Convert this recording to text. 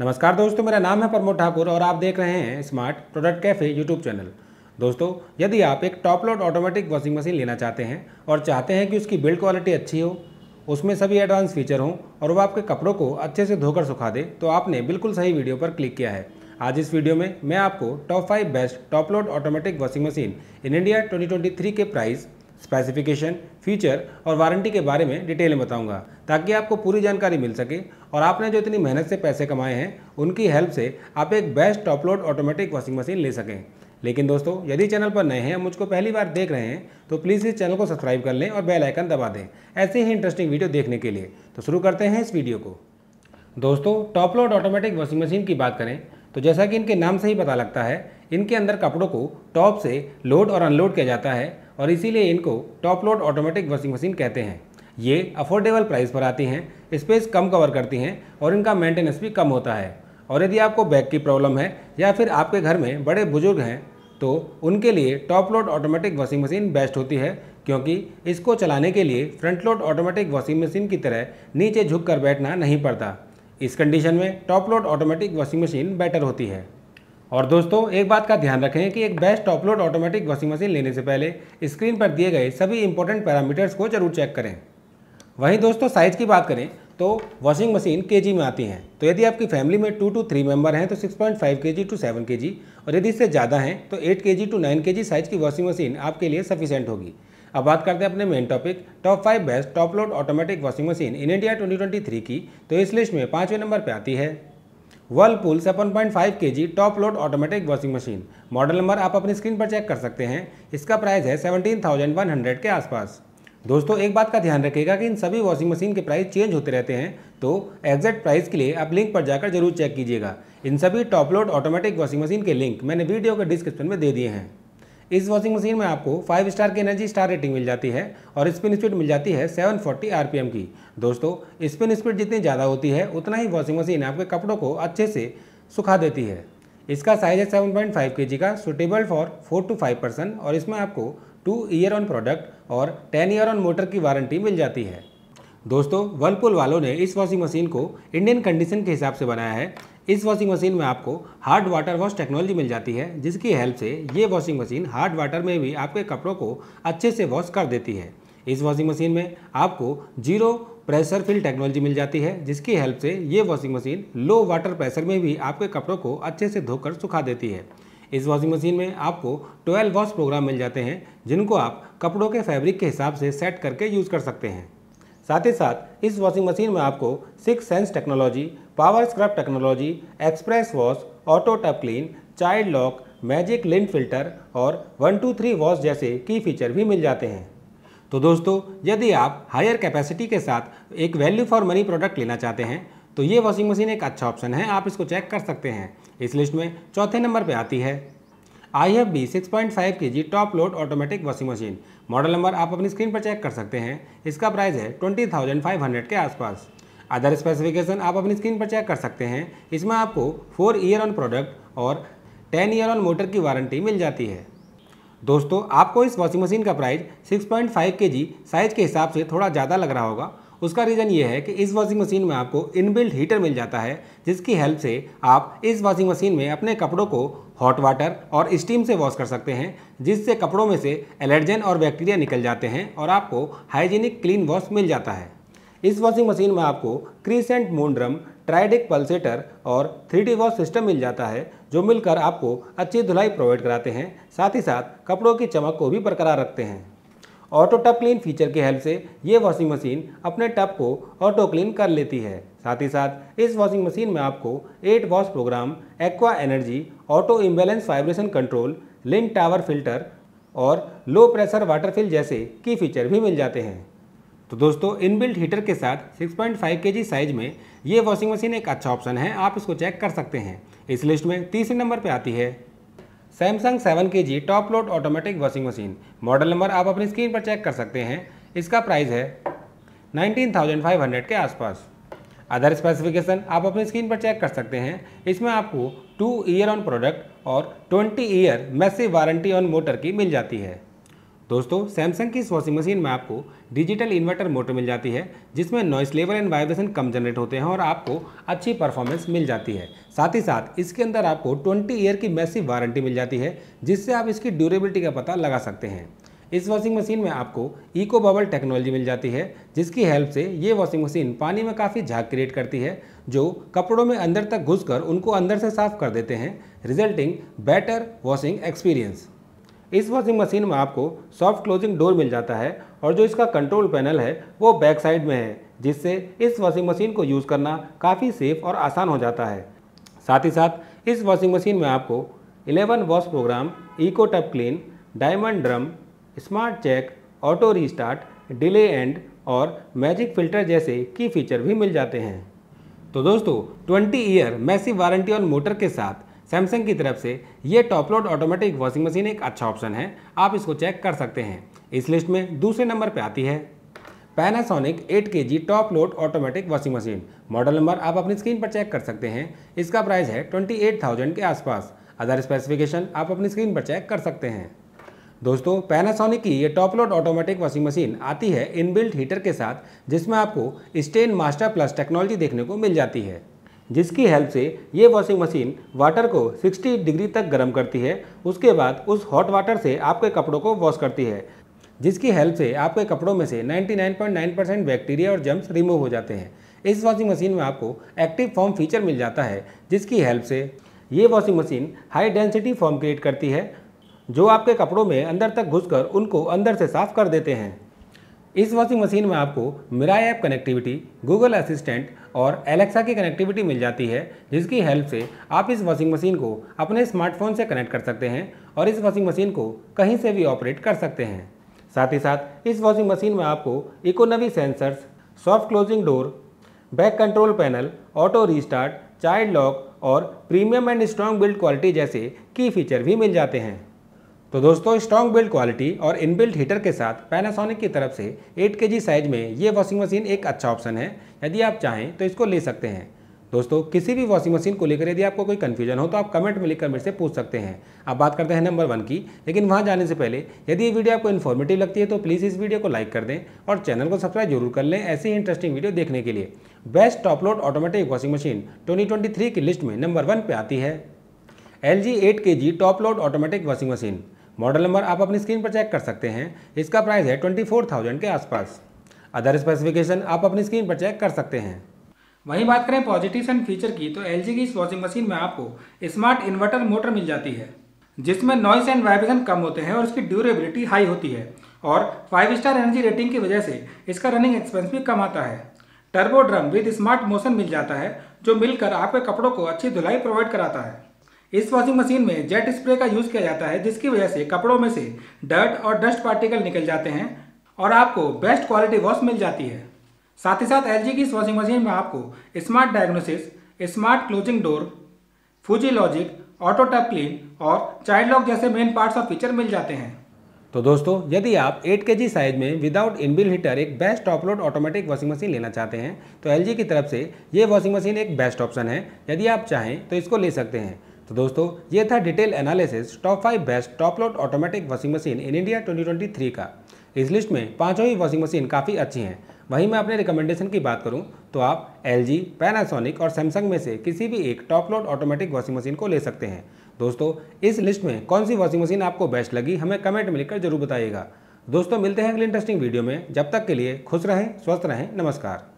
नमस्कार दोस्तों मेरा नाम है प्रमोद ठाकुर और आप देख रहे हैं smart product cafe YouTube channel दोस्तों यदि आप एक top load automatic washing machine लेना चाहते हैं और चाहते हैं कि उसकी बिल्ड क्वालिटी अच्छी हो उसमें सभी एडवांस फीचर हों और वह आपके कपड़ों को अच्छे से धोकर सुखा दे तो आपने बिल्कुल सही वीडियो पर क्लिक किया है आज इस वीडियो में मैं आपको top five best top load automatic washing machine in India 2023 के प्राइस स्पेसिफिकेशन फीचर और वारंटी के बारे में डिटेल में बताऊंगा ताकि आपको पूरी जानकारी मिल सके और आपने जो इतनी मेहनत से पैसे कमाए हैं उनकी हेल्प से आप एक best top load automatic washing machine ले सकें लेकिन दोस्तों यदि चैनल पर नए हैं मुझको पहली बार देख रहे हैं तो प्लीज़ इस चैनल को सब्सक्राइब कर लें और बेल आइकन दबा दें ऐसे ही इंटरेस्टिंग वीडियो देखने के लिए तो शुरू करते हैं इस वीडियो को दोस्तों टॉपलोड ऑटोमेटिक वॉशिंग मशीन की बात करें तो जैसा कि इनके नाम से ही पता लगता है इनके अंदर कपड़ों को टॉप से लोड और अनलोड किया जाता है और इसीलिए इनको top load automatic washing machine कहते हैं ये अफोर्डेबल प्राइस पर आती हैं स्पेस कम कवर करती हैं और इनका मेंटेनेंस भी कम होता है और यदि आपको बैक की प्रॉब्लम है या फिर आपके घर में बड़े बुजुर्ग हैं तो उनके लिए top load automatic washing machine best होती है क्योंकि इसको चलाने के लिए front load automatic washing machine की तरह नीचे झुक कर बैठना नहीं पड़ता इस कंडीशन में top load automatic washing machine better होती है और दोस्तों एक बात का ध्यान रखें कि एक best top load automatic washing machine लेने से पहले स्क्रीन पर दिए गए सभी इंपॉर्टेंट पैरामीटर्स को जरूर चेक करें वहीं दोस्तों साइज़ की बात करें तो वॉशिंग मशीन केजी में आती हैं तो यदि आपकी फैमिली में टू टू थ्री मेंबर हैं तो 6.5 केजी टू 7 के और यदि इससे ज़्यादा हैं तो 8 के टू 9 के साइज़ की वॉशिंग मशीन आपके लिए सफिशेंट होगी अब बात करते हैं अपने main topic top five best top load automatic washing machine in India 2023 की तो इस लिस्ट में पाँचवें नंबर पर आती है Whirlpool seven point five K G top load automatic washing machine model number आप अपनी स्क्रीन पर चेक कर सकते हैं इसका प्राइस है सेवनटीन थाउजेंड वन हंड्रेड के आसपास दोस्तों एक बात का ध्यान रखिएगा कि इन सभी वॉशिंग मशीन के प्राइस चेंज होते रहते हैं तो एग्जैक्ट प्राइस के लिए आप लिंक पर जाकर जरूर चेक कीजिएगा इन सभी top load automatic washing machine के लिंक मैंने वीडियो के डिस्क्रिप्शन में दे दिए हैं इस वॉशिंग मशीन में आपको फाइव स्टार की एनर्जी स्टार रेटिंग मिल जाती है और स्पिन स्पीड मिल जाती है 740 आरपीएम की दोस्तों स्पिन स्पीड जितनी ज़्यादा होती है उतना ही वॉशिंग मशीन आपके कपड़ों को अच्छे से सुखा देती है इसका साइज है 7.5 पॉइंट का सुटेबल फॉर 4 टू 5 परसेंट और इसमें आपको टू ईयर ऑन प्रोडक्ट और टेन ईयर ऑन मोटर की वारंटी मिल जाती है दोस्तों वर्लपुल वालों ने इस वॉशिंग मशीन को इंडियन कंडीशन के हिसाब से बनाया है इस वॉशिंग मशीन में आपको हार्ड वाटर वॉश टेक्नोलॉजी मिल जाती है जिसकी हेल्प से ये वॉशिंग मशीन हार्ड वाटर में भी आपके कपड़ों को अच्छे से वॉश कर देती है इस वॉशिंग मशीन में आपको जीरो प्रेशर फिल टेक्नोलॉजी मिल जाती है जिसकी हेल्प से ये washing machine low water pressure में भी आपके कपड़ों को अच्छे से धोकर सुखा देती है इस वॉशिंग मशीन में आपको 12 वॉश प्रोग्राम मिल जाते हैं जिनको आप कपड़ों के फैब्रिक के हिसाब से सेट करके यूज़ कर सकते हैं साथ ही साथ इस वॉशिंग मशीन में आपको six sense technology power scrub technology express wash auto tub clean child lock magic lint filter और वन टू थ्री वॉश जैसे की फीचर भी मिल जाते हैं तो दोस्तों यदि आप हायर कैपेसिटी के साथ एक वैल्यू फॉर मनी प्रोडक्ट लेना चाहते हैं तो ये वॉशिंग मशीन एक अच्छा ऑप्शन है आप इसको चेक कर सकते हैं इस लिस्ट में चौथे नंबर पे आती है I F B six point five K G top load automatic washing machine model number आप अपनी स्क्रीन पर चेक कर सकते हैं इसका प्राइस है ट्वेंटी थाउजेंड फाइव हंड्रेड के आसपास अदर स्पेसिफिकेशन आप अपनी स्क्रीन पर चेक कर सकते हैं इसमें आपको फोर ईयर ऑन प्रोडक्ट और टेन ईयर ऑन मोटर की वारंटी मिल जाती है दोस्तों आपको इस वॉशिंग मशीन का प्राइस 6.5 जी साइज के हिसाब से थोड़ा ज़्यादा लग रहा होगा उसका रीज़न ये है कि इस वॉशिंग मशीन में आपको इनबिल्ट हीटर मिल जाता है जिसकी हेल्प से आप इस वॉशिंग मशीन में अपने कपड़ों को हॉट वाटर और स्टीम से वॉश कर सकते हैं जिससे कपड़ों में से एलर्जन और बैक्टीरिया निकल जाते हैं और आपको हाइजीनिक क्लीन वॉश मिल जाता है इस वॉशिंग मशीन में आपको क्रीसेंट मूनड्रम ट्राइडिक पल्सेटर और थ्री वॉश सिस्टम मिल जाता है जो मिलकर आपको अच्छी धुलाई प्रोवाइड कराते हैं साथ ही साथ कपड़ों की चमक को भी बरकरार रखते हैं ऑटो टप क्लीन फीचर की हेल्प से ये वॉशिंग मशीन अपने टप को ऑटो क्लीन कर लेती है साथ ही साथ इस वॉशिंग मशीन में आपको eight wash program aqua energy auto imbalance vibration control link tower filter और लो प्रेशर वाटर फिल जैसे की फीचर भी मिल जाते हैं तो दोस्तों इनबिल्ट हीटर के साथ 6.5 पॉइंट साइज में ये वॉशिंग मशीन एक अच्छा ऑप्शन है आप इसको चेक कर सकते हैं इस लिस्ट में तीसरे नंबर पर आती है Samsung seven K G top load automatic washing machine model number आप अपनी स्क्रीन पर चेक कर सकते हैं इसका प्राइस है 19,500 के आसपास अदर स्पेसिफिकेशन आप अपनी स्क्रीन पर चेक कर सकते हैं इसमें आपको टू ईयर ऑन प्रोडक्ट और twenty year massive warranty on motor की मिल जाती है दोस्तों सैमसंग की इस वॉशिंग मशीन में आपको डिजिटल इन्वर्टर मोटर मिल जाती है जिसमें नॉइस लेवल एंड वाइब्रेशन कम जनरेट होते हैं और आपको अच्छी परफॉर्मेंस मिल जाती है साथ ही साथ इसके अंदर आपको 20 ईयर की मैसिव वारंटी मिल जाती है जिससे आप इसकी ड्यूरेबिलिटी का पता लगा सकते हैं इस वॉशिंग मशीन में आपको इको बबल टेक्नोलॉजी मिल जाती है जिसकी हेल्प से ये वॉशिंग मशीन पानी में काफ़ी झाग क्रिएट करती है जो कपड़ों में अंदर तक घुस उनको अंदर से साफ कर देते हैं रिजल्टिंग बेटर वॉशिंग एक्सपीरियंस इस वॉशिंग मशीन में आपको सॉफ्ट क्लोजिंग डोर मिल जाता है और जो इसका कंट्रोल पैनल है वो बैक साइड में है जिससे इस वॉशिंग मशीन को यूज़ करना काफ़ी सेफ और आसान हो जाता है साथ ही साथ इस वॉशिंग मशीन में आपको 11 wash program eco tub clean diamond drum smart check auto restart delay end और मैजिक फिल्टर जैसे की फीचर भी मिल जाते हैं तो दोस्तों 20 year massive warranty on motor के साथ सैमसंग की तरफ से ये top load automatic washing machine एक अच्छा ऑप्शन है आप इसको चेक कर सकते हैं इस लिस्ट में दूसरे नंबर पर आती है Panasonic 8 K G top load automatic washing machine model number आप अपनी स्क्रीन पर चेक कर सकते हैं इसका प्राइस है 28,000 के आसपास अदर स्पेसिफिकेशन आप अपनी स्क्रीन पर चेक कर सकते हैं दोस्तों पैनासोनिक की ये top load automatic washing machine आती है इनबिल्ट हीटर के साथ जिसमें आपको स्टेन मास्टर प्लस टेक्नोलॉजी देखने को मिल जाती है जिसकी हेल्प से ये वॉशिंग मशीन वाटर को 60 डिग्री तक गर्म करती है उसके बाद उस हॉट वाटर से आपके कपड़ों को वॉश करती है जिसकी हेल्प से आपके कपड़ों में से 99.9 परसेंट बैक्टीरिया और जम्स रिमूव हो जाते हैं इस वॉशिंग मशीन में आपको एक्टिव फॉर्म फीचर मिल जाता है जिसकी हेल्प से ये washing machine high density foam create करती है जो आपके कपड़ों में अंदर तक घुस उनको अंदर से साफ कर देते हैं इस वॉशिंग मशीन में आपको Miraie app connectivity Google Assistant और एलेक्सा की कनेक्टिविटी मिल जाती है जिसकी हेल्प से आप इस वॉशिंग मशीन को अपने स्मार्टफोन से कनेक्ट कर सकते हैं और इस वॉशिंग मशीन को कहीं से भी ऑपरेट कर सकते हैं साथ ही साथ इस वॉशिंग मशीन में आपको Econavi sensors soft closing door back control panel auto restart child lock और premium and strong build quality जैसे की फीचर भी मिल जाते हैं तो दोस्तों स्ट्रॉन्ग बिल्ड क्वालिटी और इनबिल्ट हीटर के साथ पैनासोनिक की तरफ से 8 के साइज में ये वॉशिंग मशीन एक अच्छा ऑप्शन है यदि आप चाहें तो इसको ले सकते हैं दोस्तों किसी भी वॉशिंग मशीन को लेकर यदि आपको कोई कन्फ्यूजन हो तो आप कमेंट में लिखकर मेरे से पूछ सकते हैं अब बात करते हैं नंबर वन की लेकिन वहाँ जाने से पहले यदि ये वीडियो आपको इन्फॉर्मेटिव लगती है तो प्लीज़ इस वीडियो को लाइक कर दें और चैनल को सब्सक्राइब जरूर कर लें ऐसी ही इंटरेस्टिंग वीडियो देखने के लिए best top load automatic washing machine three की लिस्ट में नंबर वन पर आती है L G eight K G load automatic washing machine model number आप अपनी स्क्रीन पर चेक कर सकते हैं इसका प्राइस है ट्वेंटी फोर थाउजेंड के आसपास अदर स्पेसिफिकेशन आप अपनी स्क्रीन पर चेक कर सकते हैं वहीं बात करें पॉजिटिव एंड फीचर की तो एल की इस वॉशिंग मशीन में आपको स्मार्ट इन्वर्टर मोटर मिल जाती है जिसमें नॉइस एंड वाइब्रेशन कम होते हैं और इसकी ड्यूरेबिलिटी हाई होती है और फाइव स्टार एनर्जी रेटिंग की वजह से इसका रनिंग एक्सपेंस भी कम आता है turbo drum with smart motion मिल जाता है जो मिलकर आपके कपड़ों को अच्छी धुलाई प्रोवाइड कराता है इस वॉशिंग मशीन में जेट स्प्रे का यूज़ किया जाता है जिसकी वजह से कपड़ों में से डर्ट और डस्ट पार्टिकल निकल जाते हैं और आपको बेस्ट क्वालिटी वॉश मिल जाती है साथ ही साथ एल की इस वॉशिंग मशीन में आपको smart diagnosis smart closing door fuzzy logic auto tub clean और चाइल्ड लॉक जैसे मेन पार्ट्स ऑफ फीचर मिल जाते हैं तो दोस्तों यदि आप 8 के साइज में विदाउट इनबिल हीटर एक best top load automatic washing machine लेना चाहते हैं तो एल की तरफ से ये वॉशिंग मशीन एक बेस्ट ऑप्शन है यदि आप चाहें तो इसको ले सकते हैं तो दोस्तों ये था detail analysis top five best top load automatic washing machine in India 2023 का इस लिस्ट में पाँचों ही वॉशिंग मशीन काफ़ी अच्छी हैं वहीं मैं अपने रिकमेंडेशन की बात करूं तो आप एल जी पैनासोनिक और सैमसंग में से किसी भी एक top load automatic washing machine को ले सकते हैं दोस्तों इस लिस्ट में कौन सी वॉशिंग मशीन आपको बेस्ट लगी हमें कमेंट में लिखकर जरूर बताइएगा दोस्तों मिलते हैं अगले इंटरेस्टिंग वीडियो में जब तक के लिए खुश रहें स्वस्थ रहें नमस्कार